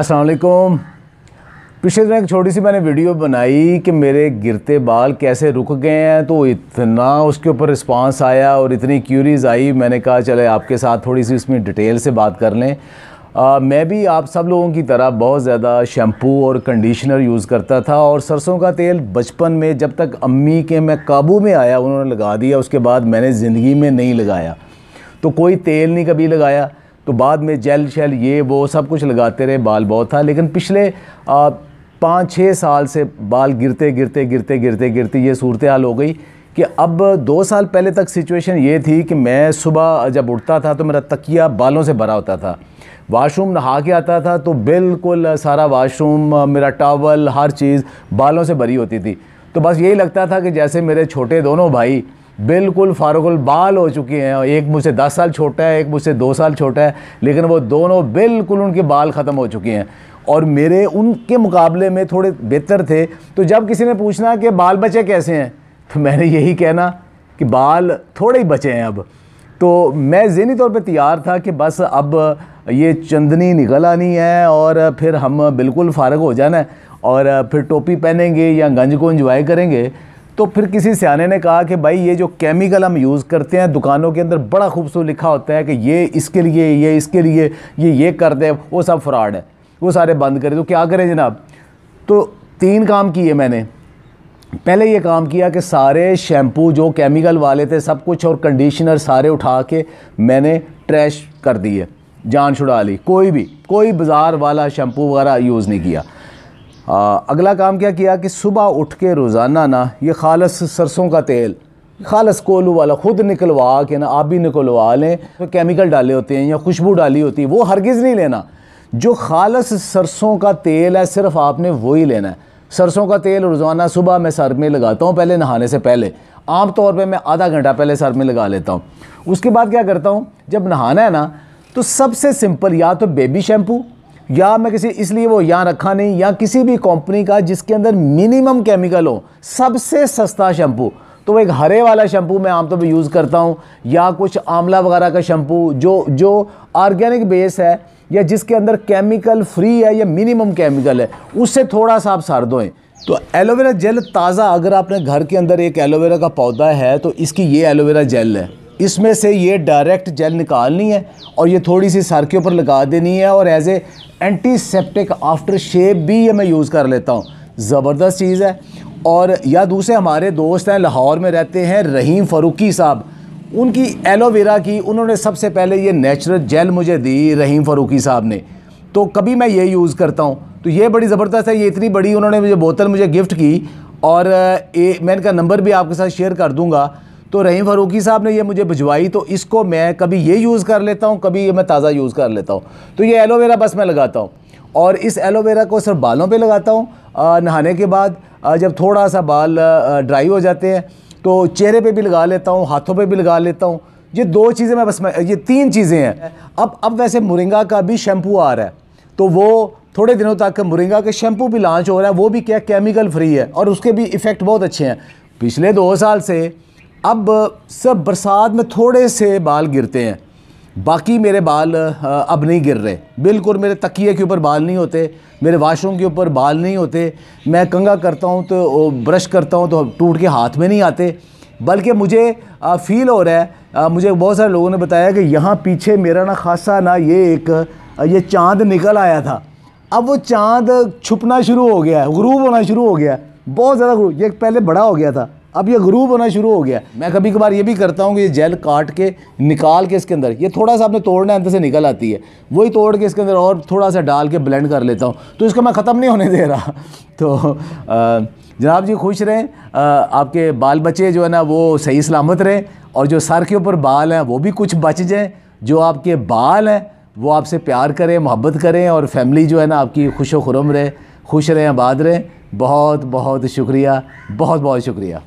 असलकुम पिछले दिन एक छोटी सी मैंने वीडियो बनाई कि मेरे गिरते बाल कैसे रुक गए हैं तो इतना उसके ऊपर रिस्पांस आया और इतनी क्यूरीज आई मैंने कहा चले आपके साथ थोड़ी सी उसमें डिटेल से बात कर लें आ, मैं भी आप सब लोगों की तरह बहुत ज़्यादा शैम्पू और कंडीशनर यूज़ करता था और सरसों का तेल बचपन में जब तक अम्मी के मैं काबू में आया उन्होंने लगा दिया उसके बाद मैंने ज़िंदगी में नहीं लगाया तो कोई तेल नहीं कभी लगाया तो बाद में जेल शेल ये वो सब कुछ लगाते रहे बाल बहुत था लेकिन पिछले पाँच छः साल से बाल गिरते गिरते गिरते गिरते गिरते ये सूरत हाल हो गई कि अब दो साल पहले तक सिचुएशन ये थी कि मैं सुबह जब उठता था तो मेरा तकिया बालों से भरा होता था वाशरूम नहा के आता था तो बिल्कुल सारा वाशरूम मेरा टावल हर चीज़ बालों से भरी होती थी तो बस यही लगता था कि जैसे मेरे छोटे दोनों भाई बिल्कुल फारुकुल बाल हो चुके हैं एक मुझसे दस साल छोटा है एक मुझसे दो साल छोटा है लेकिन वो दोनों बिल्कुल उनके बाल ख़त्म हो चुके हैं और मेरे उनके मुकाबले में थोड़े बेहतर थे तो जब किसी ने पूछना कि बाल बचे कैसे हैं तो मैंने यही कहना कि बाल थोड़े ही बचे हैं अब तो मैं जहनी तौर पर तैयार था कि बस अब ये चंदनी निकल आनी है और फिर हम बिल्कुल फारग हो जाना है और फिर टोपी पहनेंगे या गंज को इंजॉय करेंगे तो फिर किसी सियाने ने कहा कि भाई ये जो केमिकल हम यूज़ करते हैं दुकानों के अंदर बड़ा खूबसूरत लिखा होता है कि ये इसके लिए ये इसके लिए ये ये कर दे वो सब फ्रॉड है वो सारे बंद करें तो क्या करें जनाब तो तीन काम किए मैंने पहले ये काम किया कि सारे शैम्पू जो केमिकल वाले थे सब कुछ और कंडीशनर सारे उठा के मैंने ट्रैश कर दिए जान छुड़ा ली कोई भी कोई बाज़ार वाला शैम्पू वगैरह यूज़ नहीं किया आ, अगला काम क्या किया कि सुबह उठ के रोज़ाना ना ये खालस सरसों का तेल खालस कोलू वाला ख़ुद निकलवा के ना आप भी निकलवा लें तो केमिकल डाले होते हैं या खुशबू डाली होती है वो हरगिज़ नहीं लेना जो खालस सरसों का तेल है सिर्फ आपने वही लेना है सरसों का तेल रोज़ाना सुबह मैं सर में लगाता हूँ पहले नहाने से पहले आम तौर पे मैं आधा घंटा पहले सर में लगा लेता हूँ उसके बाद क्या करता हूँ जब नहाना है ना तो सबसे सिंपल या तो बेबी शैम्पू या मैं किसी इसलिए वो यहाँ रखा नहीं या किसी भी कंपनी का जिसके अंदर मिनिमम केमिकल हो सबसे सस्ता शैम्पू तो एक हरे वाला शैम्पू मैं आमतौर तो पर यूज़ करता हूँ या कुछ आंवला वगैरह का शैम्पू जो जो ऑर्गेनिक बेस है या जिसके अंदर केमिकल फ्री है या मिनिमम केमिकल है उससे थोड़ा सा आप सार दोएँ तो एलोवेरा जेल ताज़ा अगर आपने घर के अंदर एक एलोवेरा का पौधा है तो इसकी ये एलोवेरा जेल है इसमें से ये डायरेक्ट जेल निकालनी है और ये थोड़ी सी सर के ऊपर लगा देनी है और as a antiseptic aftershave भी ये मैं यूज़ कर लेता हूँ ज़बरदस्त चीज़ है और या दूसरे हमारे दोस्त हैं लाहौर में रहते हैं रहीम फ़ारूकी साहब उनकी एलोवेरा की उन्होंने सबसे पहले ये नेचुरल जेल मुझे दी रहीम फ़ारूकी साहब ने तो कभी मैं ये यूज़ करता हूँ तो ये बड़ी ज़बरदस्त है ये इतनी बड़ी उन्होंने मुझे बोतल मुझे गिफ्ट की और ए, मैं इनका नंबर भी आपके साथ शेयर कर दूँगा तो रहीम फ़ारूकी साहब ने ये मुझे भिजवाई तो इसको मैं कभी ये यूज़ कर लेता हूँ कभी ये मैं ताज़ा यूज़ कर लेता हूँ तो ये एलोवेरा बस मैं लगाता हूँ और इस एलोवेरा को सिर्फ बालों पे लगाता हूँ नहाने के बाद जब थोड़ा सा बाल ड्राई हो जाते हैं तो चेहरे पे भी लगा लेता हूँ हाथों पे भी लगा लेता हूँ ये दो चीज़ें मैं बस मैं ये तीन चीज़ें हैं अब अब वैसे मुरिंगा का भी शैम्पू आ रहा है तो वो थोड़े दिनों तक मुरिंगा के शैम्पू भी लॉन्च हो रहा है वो भी क्या केमिकल फ्री है और उसके भी इफ़ेक्ट बहुत अच्छे हैं पिछले दो साल से अब सब बरसात में थोड़े से बाल गिरते हैं बाकी मेरे बाल अब नहीं गिर रहे बिल्कुल मेरे तकिए के ऊपर बाल नहीं होते मेरे वाशरूम के ऊपर बाल नहीं होते मैं कंगा करता हूँ तो ब्रश करता हूँ तो टूट के हाथ में नहीं आते बल्कि मुझे फ़ील हो रहा है मुझे बहुत सारे लोगों ने बताया कि यहाँ पीछे मेरा ना खासा ना ये एक ये चाँद निकल आया था अब वो चाँद छुपना शुरू हो गया है गुरूब होना शुरू हो गया है बहुत ज़्यादा गुरूब ये पहले बड़ा हो गया था अब ये गरूब होना शुरू हो गया मैं कभी कभार ये भी करता हूँ कि ये जेल काट के निकाल के इसके अंदर ये थोड़ा सा आपने तोड़ना अंदर से निकल आती है वही तोड़ के इसके अंदर और थोड़ा सा डाल के ब्लेंड कर लेता हूँ तो इसको मैं ख़त्म नहीं होने दे रहा तो जनाब जी खुश रहें आपके बाल बच्चे जो है ना वो सही सलामत रहें और जो सर के ऊपर बाल हैं वो भी कुछ बच जाएँ जो आपके बाल हैं वो आपसे प्यार करें मोहब्बत करें और फैमिली जो है ना आपकी खुश व खुरम रहे खुश रहें आबाद रहें बहुत बहुत शुक्रिया बहुत बहुत शुक्रिया